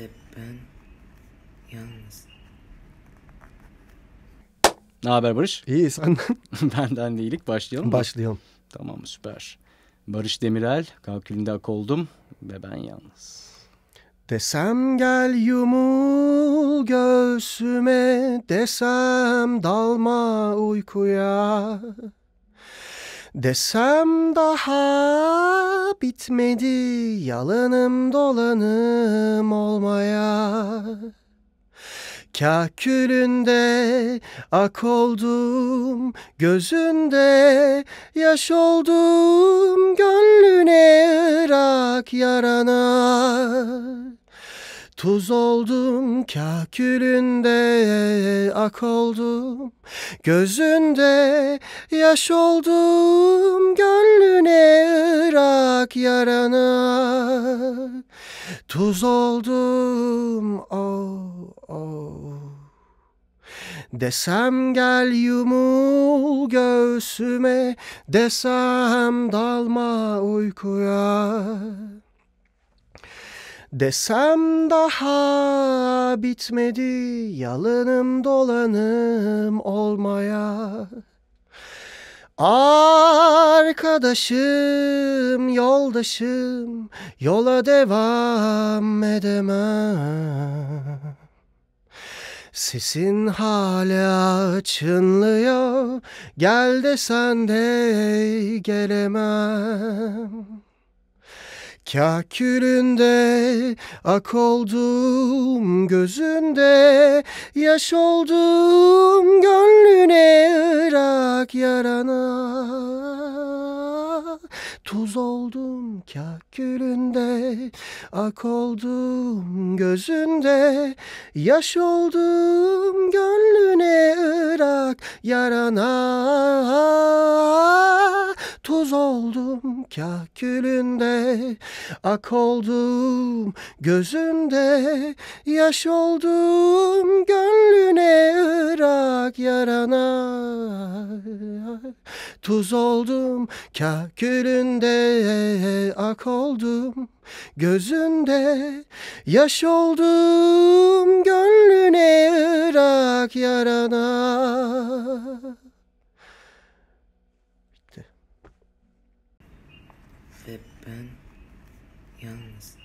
Ve ben yalnız. Ne haber Barış? İyi senden. Benden de iyilik. Başlayalım mı? Başlayalım. Tamam süper. Barış Demirel, kalkülünde ak oldum ve ben yalnız. Desem gel yumul göğsüme, desem dalma uykuya. Desem daha bitmedi yalanım dolanım olmaya Kah ak oldum, gözünde yaş oldum, gönlüne rak yarana. Tuz oldum kakülünde ak oldum Gözünde yaş oldum gönlüne ırak yarana Tuz oldum oh oh Desem gel yumul göğsüme Desem dalma uykuya Desem daha bitmedi yalınım dolanım olmaya Arkadaşım, yoldaşım, yola devam edemem. Sesin hala çınlıyor, gel de sen de gelemem. Kakülünde ak oldum gözünde Yaş oldum gönlüne ırak yarana Tuz oldum kakülünde Ak oldum gözünde Yaş oldum gönlüne ırak yarana Toz oldum kah külünde, ak oldum gözünde, yaş oldum gönlüne ırak yarana. Tuz oldum kah külünde, ak oldum gözünde, yaş oldum gönlüne ırak yarana. the Young's